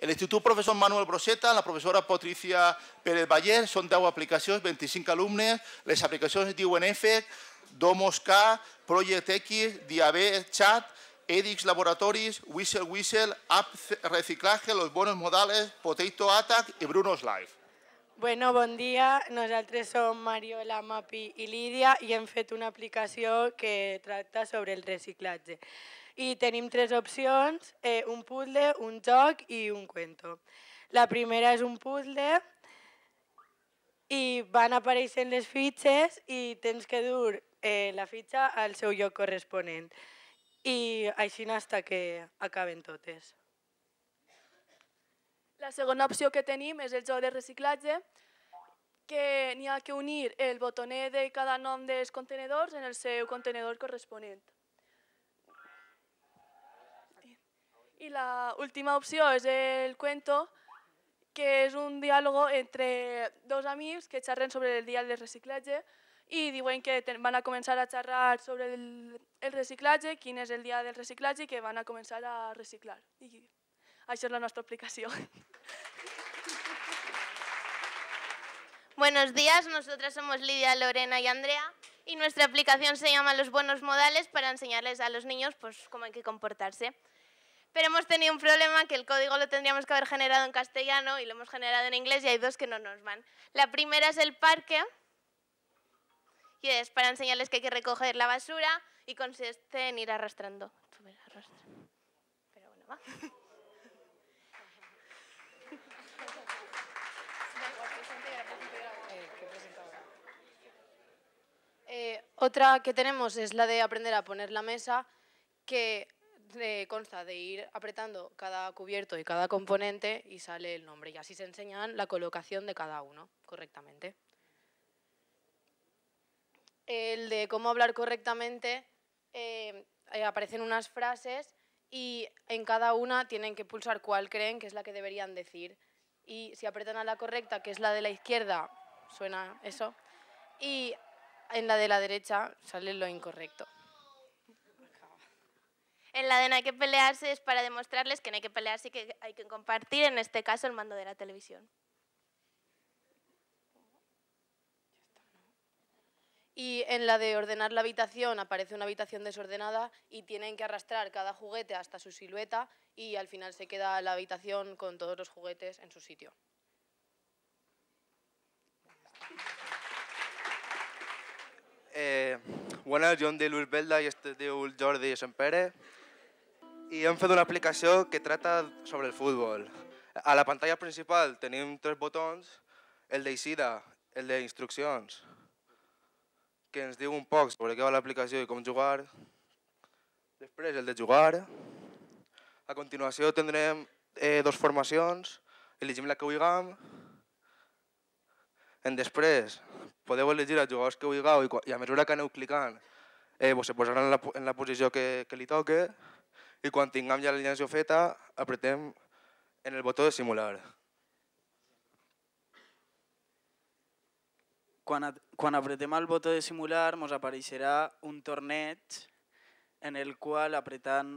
El Institut Professor Manuel Broseta, la professora Patricia Pérez Baller, són 10 aplicacions, 25 alumnes, les aplicacions diuen EFEC, Domos K, Project X, Diabé, Chat, Edix Laboratories, Whistle Whistle, App Reciclaje, Los Bonos Modales, Potato Attack i Bruno's Life. Bueno, bon dia. Nosaltres som Mariola, Mapi i Lídia i hem fet una aplicació que tracta sobre el reciclatge i tenim tres opcions, eh, un puzzle, un joc i un cuento. La primera és un puzzle i van apareixent les fitxes i tens que dur eh, la fitxa al seu lloc corresponent. I així fins que acaben totes. La segona opció que tenim és el joc de reciclatge, que n'hi ha que unir el botoner de cada nom dels contenedors en el seu contenedor corresponent. Y la última opción es el cuento, que es un diálogo entre dos amigos que charren sobre el día del reciclaje y diuen que van a comenzar a charlar sobre el, reciclaje, quién es el día del reciclaje y que van a comenzar a reciclar. Y esa es la nuestra aplicación. Buenos días, nosotras somos Lidia, Lorena y Andrea y nuestra aplicación se llama Los Buenos Modales para enseñarles a los niños pues, cómo hay que comportarse pero hemos tenido un problema que el código lo tendríamos que haber generado en castellano y lo hemos generado en inglés y hay dos que no nos van. La primera es el parque, y es para enseñarles que hay que recoger la basura y consiste en ir arrastrando. Eh, otra que tenemos es la de aprender a poner la mesa, que consta de ir apretando cada cubierto y cada componente y sale el nombre. Y así se enseñan la colocación de cada uno correctamente. El de cómo hablar correctamente, eh, eh, aparecen unas frases y en cada una tienen que pulsar cuál creen que es la que deberían decir. Y si apretan a la correcta, que es la de la izquierda, suena eso. Y en la de la derecha sale lo incorrecto. En la de no hay que pelearse es para demostrarles que no hay que pelearse y que hay que compartir, en este caso, el mando de la televisión. Y en la de ordenar la habitación aparece una habitación desordenada y tienen que arrastrar cada juguete hasta su silueta y al final se queda la habitación con todos los juguetes en su sitio. Eh, bueno, soy Luis Belda y este de Jordi Sempere. i hem fet una aplicació que trata sobre el futbol. A la pantalla principal tenim tres botons, el d'eixida, el d'instruccions, que ens diu un poc sobre què va l'aplicació i com jugar. Després el de jugar. A continuació tindrem eh, dos formacions, elegim la que vulguem. En després podeu elegir els jugadors que vulgueu i, i a mesura que aneu clicant eh, vos se posaran en la, en la posició que, que li toque i quan tinguem ja l'alineació feta, apretem en el botó de simular. Quan, quan apretem el botó de simular, ens apareixerà un torneig en el qual apretant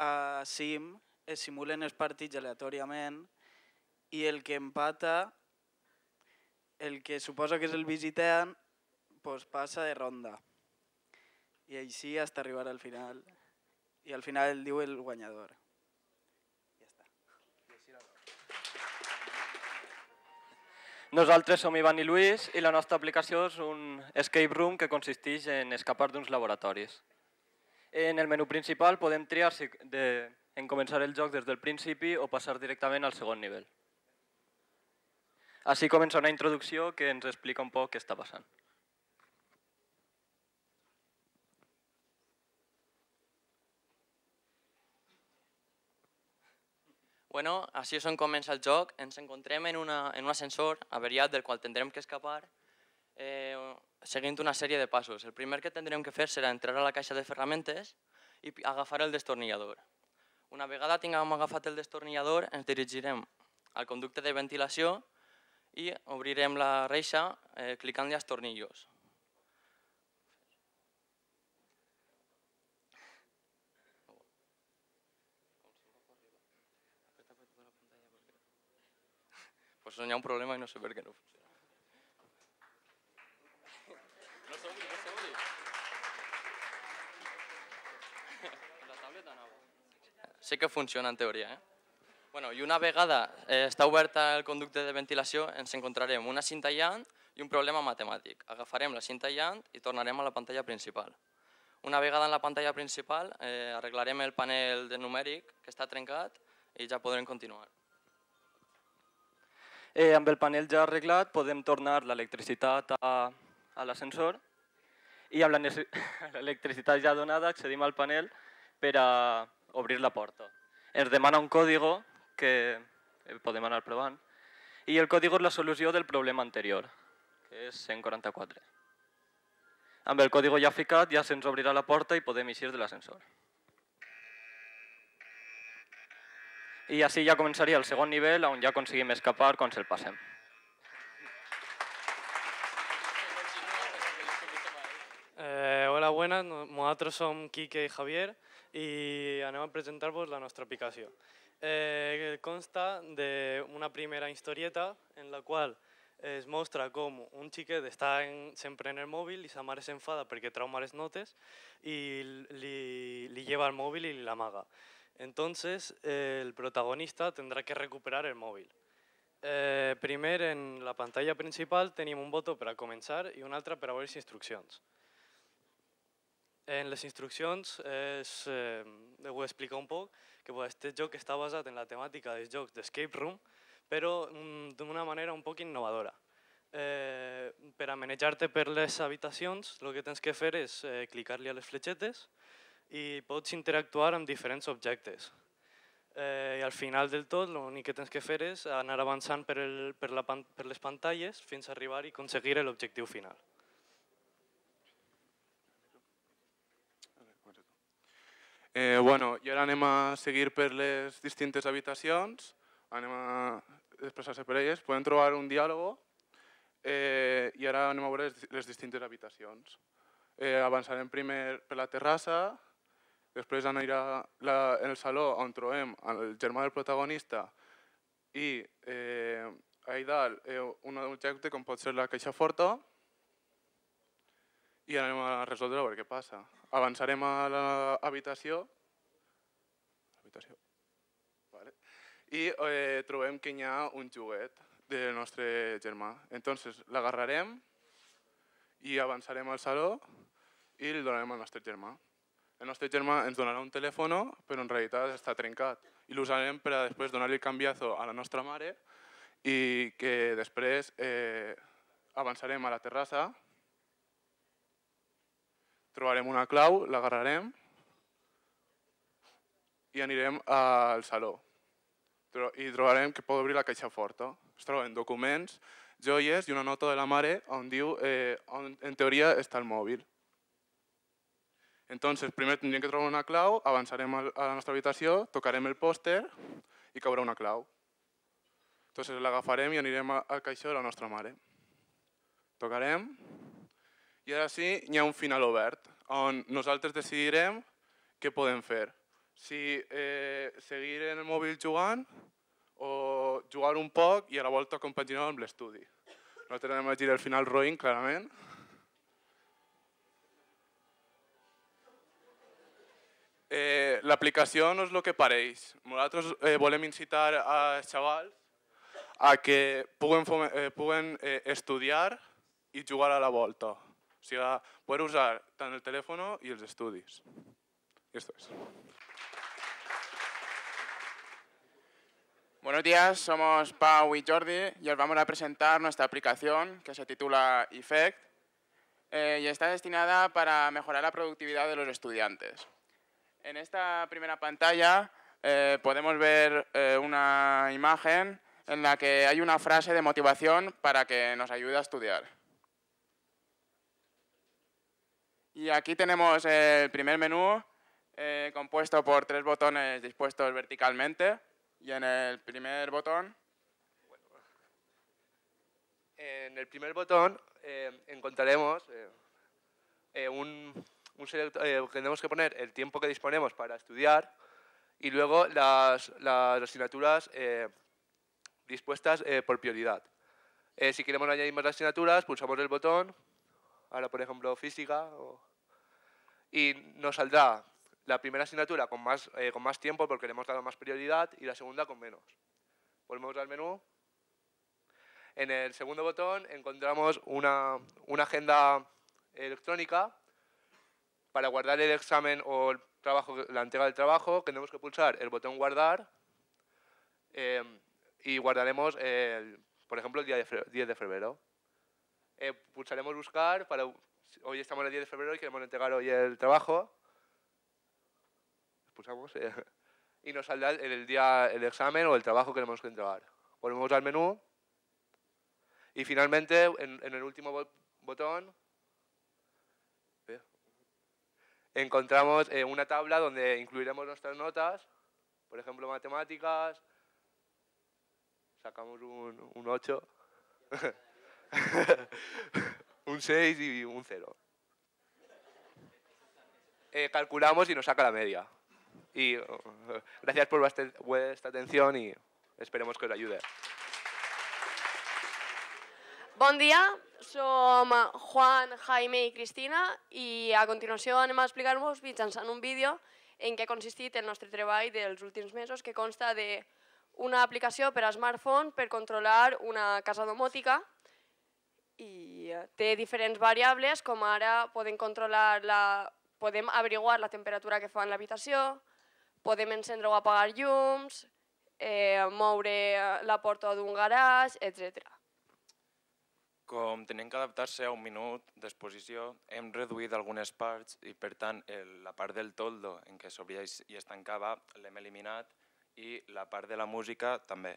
a sim es simulen els partits aleatòriament i el que empata, el que suposa que és el visitant, pues passa de ronda. I així hasta arribar al final i al final diu el guanyador. Ja està. Nosaltres som Ivan i Lluís i la nostra aplicació és un escape room que consisteix en escapar d'uns laboratoris. En el menú principal podem triar si de, en començar el joc des del principi o passar directament al segon nivell. Així comença una introducció que ens explica un poc què està passant. Bueno, així és on comença el joc. Ens encontrem en, una, en un ascensor averiat del qual tindrem que escapar eh, seguint una sèrie de passos. El primer que tindrem que fer serà entrar a la caixa de ferramentes i agafar el destornillador. Una vegada tinguem agafat el destornillador, ens dirigirem al conducte de ventilació i obrirem la reixa eh, clicant els tornillos. Pues hi ha un problema i no sé per què no funciona. No s'obri, no s'obri. La Sí que funciona en teoria, eh? Bueno, I una vegada eh, està oberta el conducte de ventilació, ens encontrarem una cinta llant i un problema matemàtic. Agafarem la cinta llant i tornarem a la pantalla principal. Una vegada en la pantalla principal, eh, arreglarem el panel de numèric que està trencat i ja podrem continuar. Eh, amb el panel ja arreglat podem tornar l'electricitat a, a l'ascensor i amb l'electricitat ja donada accedim al panel per a obrir la porta. Ens demana un código que eh, podem anar provant i el código és la solució del problema anterior, que és 144. Amb el código ja ficat ja se'ns obrirà la porta i podem eixir de l'ascensor. i així ja començaria el segon nivell on ja aconseguim escapar quan se'l passem. Eh, hola, buenas. Nosaltres som Quique i Javier i anem a presentar-vos la nostra aplicació. Eh, consta d'una primera historieta en la qual es mostra com un xiquet està en, sempre en el mòbil i sa mare s'enfada perquè trauma les notes i li, li lleva el mòbil i l'amaga. amaga. Entonces, eh, el protagonista tendrá que recuperar el móvil. Eh, primer, en la pantalla principal tenim un botó per a començar i un altre per a veure les instruccions. En les instruccions és, eh, ho explico un poc, que pues, este joc està basat en la temàtica dels jocs d'escape room, però mm, d'una manera un poc innovadora. Eh, per a manejar-te per les habitacions, el que tens que fer és eh, clicar-li a les fletxetes, i pots interactuar amb diferents objectes. Eh, I al final del tot l'únic que tens que fer és anar avançant per, el, per, la, per les pantalles fins a arribar i aconseguir l'objectiu final. Eh, bueno, I ara anem a seguir per les distintes habitacions, anem a expressar-se per elles, podem trobar un diàlogo eh, i ara anem a veure les, les distintes habitacions. Eh, avançarem primer per la terrassa, Després anirà la, en el saló on trobem el germà del protagonista i eh, ahir dalt eh, un objecte com pot ser la caixa forta i anem a resoldre a veure què passa. Avançarem a l'habitació habitació vale? i eh, trobem que hi ha un juguet del nostre germà. Entonces l'agarrarem i avançarem al saló i el donarem al nostre germà. El nostre germà ens donarà un telèfon, però en realitat està trencat. I l'usarem per a després donar-li el canviazo a la nostra mare i que després eh, avançarem a la terrassa, trobarem una clau, l'agarrarem i anirem al saló. I trobarem que pot obrir la caixa forta. Es troben documents, joies i una nota de la mare on diu eh, on en teoria està el mòbil. Entonces, primer tindrem que trobar una clau, avançarem a la nostra habitació, tocarem el pòster i caurà una clau. Entonces l'agafarem i anirem al caixó de la nostra mare. Tocarem i ara sí hi ha un final obert on nosaltres decidirem què podem fer. Si eh, seguir en el mòbil jugant o jugar un poc i a la volta compaginar amb l'estudi. Nosaltres anem a dir el final roïn, clarament, Eh, la aplicación no lo que pareix. nosotros eh, incitar a xavals a que puedan eh, eh, estudiar y jugar a la vuelta. O sea, poder usar tanto el teléfono y los estudios. esto es. Buenos días, somos Pau y Jordi y os vamos a presentar nuestra aplicación que se titula Effect y está destinada para mejorar la productividad de los estudiantes. En esta primera pantalla eh, podemos ver eh, una imagen en la que hay una frase de motivación para que nos ayude a estudiar. Y aquí tenemos el primer menú eh, compuesto por tres botones dispuestos verticalmente y en el primer botón... En el primer botón encontraremos un, eh, tenemos que poner el tiempo que disponemos para estudiar y luego las, asignaturas eh, dispuestas eh, por prioridad. si queremos añadir más asignaturas, pulsamos el botón, ahora por ejemplo física, y nos saldrá la primera asignatura con más, con más tiempo porque le hemos dado más prioridad y la segunda con menos. Volvemos al menú. En el segundo botón encontramos una agenda electrónica para guardar el examen o el trabajo, la entrega del trabajo, tenemos que pulsar el botón guardar em, y guardaremos, por ejemplo, el día 10 de febrero. Eh, pulsaremos buscar, para, hoy estamos el 10 de febrero y queremos entregar hoy el trabajo. Pulsamos eh, y nos saldrá el, día, el examen o el trabajo que tenemos que entregar. Volvemos al menú y finalmente en el último botón encontramos eh, una tabla donde incluiremos nuestras notas, por ejemplo, matemáticas, sacamos un, un 8, un 6 y un 0. Eh, calculamos y nos saca la media. Y eh, gracias por vuestra atención y esperemos que os ayude. Buen día, som Juan, Jaime i Cristina i a continuació anem a explicar-vos mitjançant un vídeo en què ha consistit el nostre treball dels últims mesos que consta de una aplicació per a smartphone per controlar una casa domòtica i té diferents variables com ara podem controlar la, podem averiguar la temperatura que fa en l'habitació, podem encendre o apagar llums, eh, moure la porta d'un garatge, etcètera. Com tenien que adaptar-se a un minut d'exposició, hem reduït algunes parts i, per tant, el, la part del toldo en què s'obria i es tancava l'hem eliminat i la part de la música també,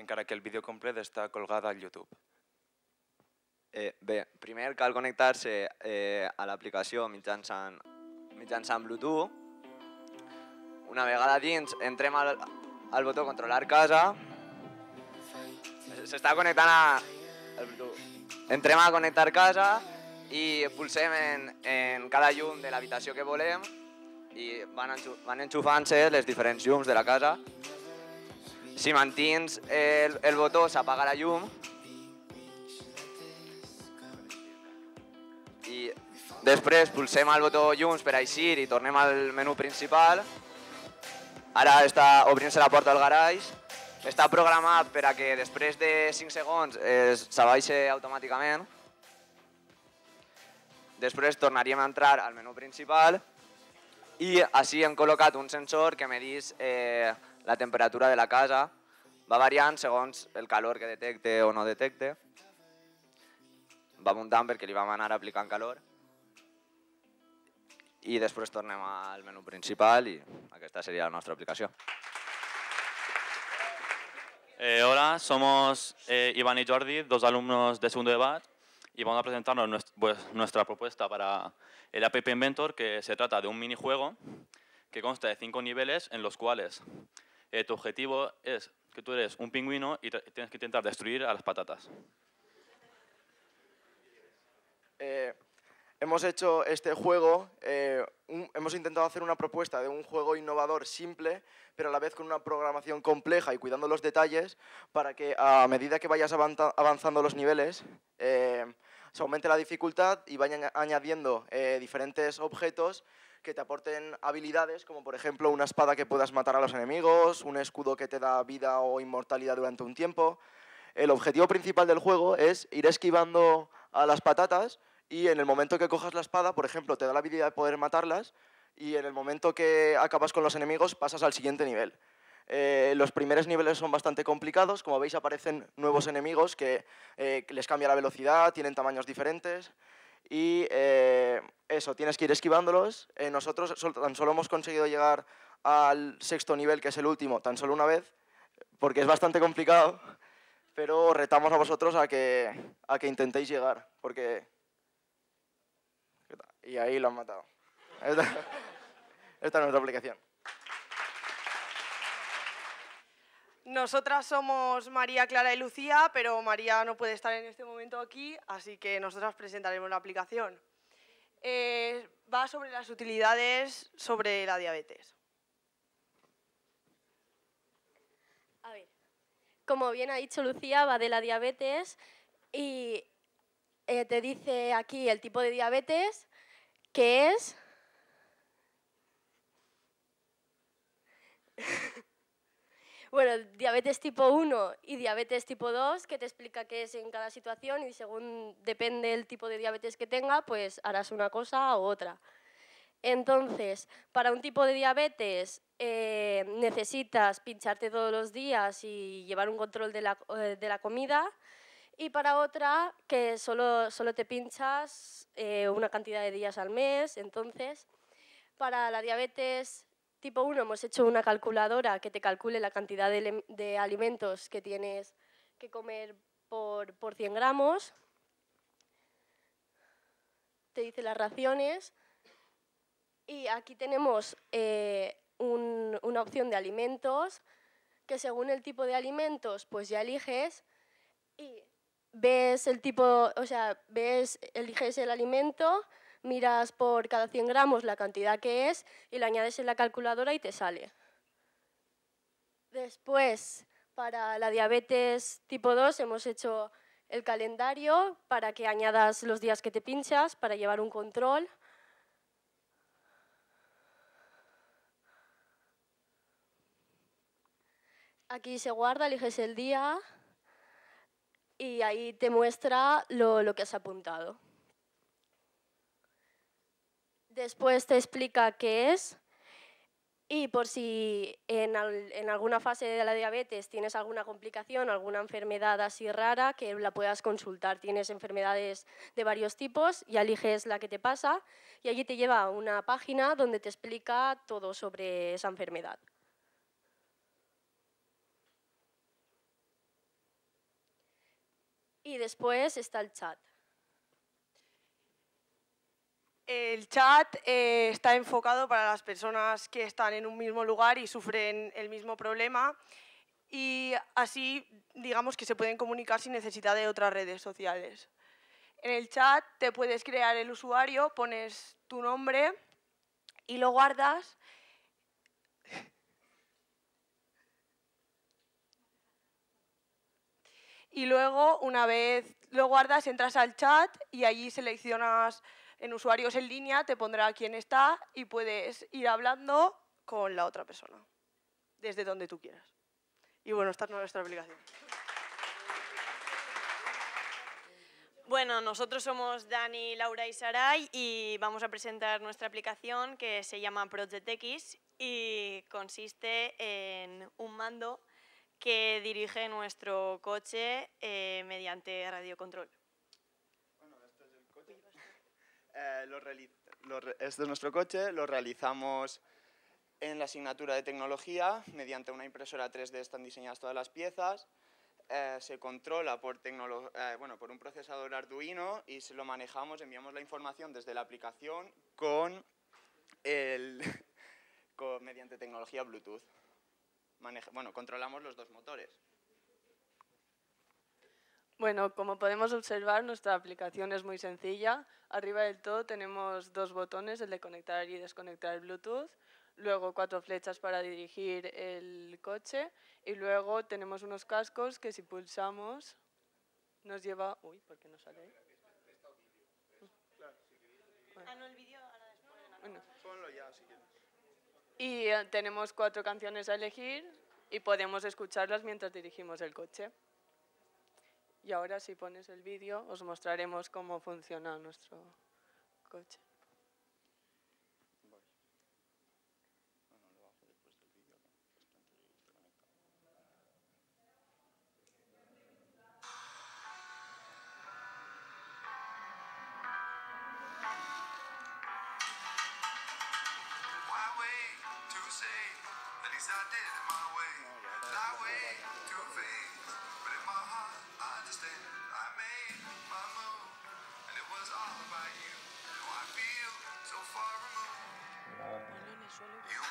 encara que el vídeo complet està colgada al YouTube. Eh, bé, primer cal connectar-se eh, a l'aplicació mitjançant, mitjançant Bluetooth. Una vegada dins, entrem al, al botó controlar casa. S'està connectant a, al Bluetooth. Entrem a connectar casa i pulsem en, en cada llum de l'habitació que volem i van, enxu, van enxufant-se les diferents llums de la casa. Si mantins el, el botó s'apaga la llum i després pulsem el botó llums per eixir i tornem al menú principal. Ara està obrint-se la porta al garatge està programat per a que després de 5 segons eh, s'abaixi automàticament. Després tornaríem a entrar al menú principal i així hem col·locat un sensor que medís eh, la temperatura de la casa. Va variant segons el calor que detecte o no detecte. Va muntant perquè li vam anar aplicant calor. I després tornem al menú principal i aquesta seria la nostra aplicació. Eh, hola, somos eh, Iván y Jordi, dos alumnos de segundo de BAT, y vamos a presentarnos pues, nuestra, propuesta para el App Inventor, que se trata de un minijuego que consta de cinco niveles en los cuales eh, tu objetivo es que tú eres un pingüino y tienes que intentar destruir a las patatas hemos hecho este juego, eh, hemos intentado hacer una propuesta de un juego innovador simple, pero a la vez con una programación compleja y cuidando los detalles para que a medida que vayas avanzando los niveles, eh, se aumente la dificultad y vayan añadiendo eh, diferentes objetos que te aporten habilidades, como por ejemplo una espada que puedas matar a los enemigos, un escudo que te da vida o inmortalidad durante un tiempo. El objetivo principal del juego es ir esquivando a las patatas y en el momento que cojas la espada, por ejemplo, te da la habilidad de poder matarlas y en el momento que acabas con los enemigos pasas al siguiente nivel. Eh, los primeros niveles son bastante complicados, como veis aparecen nuevos enemigos que eh, les cambia la velocidad, tienen tamaños diferentes y eh, eso, tienes que ir esquivándolos. nosotros tan solo hemos conseguido llegar al sexto nivel, que es el último, tan solo una vez, porque es bastante complicado, pero retamos a vosotros a que, a que intentéis llegar, porque y ahí lo han matado. Esta, es nuestra aplicación. Nosotras somos María, Clara y Lucía, pero María no puede estar en este momento aquí, así que nosotras presentaremos la aplicación. Eh, va sobre las utilidades sobre la diabetes. como bien ha dicho Lucía, va de la diabetes y eh, te dice aquí el tipo de diabetes, ¿Qué es... bueno, diabetes tipo 1 y diabetes tipo 2, que te explica qué es en cada situación y según depende el tipo de diabetes que tenga, pues harás una cosa u otra. Entonces, para un tipo de diabetes eh, necesitas pincharte todos los días y llevar un control de la, eh, de la comida y para otra que solo, solo te pinchas eh, una cantidad de días al mes. Entonces, para la diabetes tipo 1 hemos hecho una calculadora que te calcule la cantidad de, alimentos que tienes que comer por, 100 gramos. Te dice las raciones. Y aquí tenemos eh, una opción de alimentos que según el tipo de alimentos pues ya eliges y ves el tipo, o sea, ves, eliges el alimento, miras por cada 100 gramos la cantidad que es y la añades en la calculadora y te sale. Después, para la diabetes tipo 2 hemos hecho el calendario para que añadas los días que te pinchas, para llevar un control. Aquí se guarda, eliges el día, y ahí te muestra lo, que has apuntado. Después te explica qué es y por si en, en, alguna fase de la diabetes tienes alguna complicación, alguna enfermedad así rara, que la puedas consultar. Tienes enfermedades de varios tipos y eliges la que te pasa y allí te lleva a una página donde te explica todo sobre esa enfermedad. y después está el chat. El chat eh, está enfocado para las personas que están en un mismo lugar y sufren el mismo problema y así digamos que se pueden comunicar sin necesidad de otras redes sociales. En el chat te puedes crear el usuario, pones tu nombre y lo guardas y luego una vez lo guardas entras al chat y allí seleccionas en usuarios en línea, te pondrá quién está y puedes ir hablando con la otra persona, desde donde tú quieras. Y bueno, esta es nuestra aplicación. Bueno, nosotros somos Dani, Laura y Saray y vamos a presentar nuestra aplicación que se llama Project X y consiste en un mando que dirige nuestro coche eh, mediante radiocontrol. Bueno, este es nuestro coche, lo realizamos en la asignatura de tecnología, mediante una impresora 3D están diseñadas todas las piezas, eh, se controla por, bueno, por un procesador Arduino y se lo manejamos, enviamos la información desde la aplicación con con, mediante tecnología Bluetooth bueno, controlamos los dos motores. Bueno, como podemos observar, nuestra aplicación es muy sencilla. Arriba del todo tenemos dos botones, el de conectar y desconectar el Bluetooth, luego cuatro flechas para dirigir el coche y luego tenemos unos cascos que si pulsamos nos lleva... Uy, ¿por qué no sale el vídeo ahora después. Bueno. ya, y eh, tenemos cuatro canciones a elegir y podemos escucharlas mientras dirigimos el coche. Y ahora si pones el vídeo os mostraremos cómo funciona nuestro coche. things I did it my way, that way too fast. But in my heart, I understand. I made my move, and it was all about you. Now I feel so far removed. You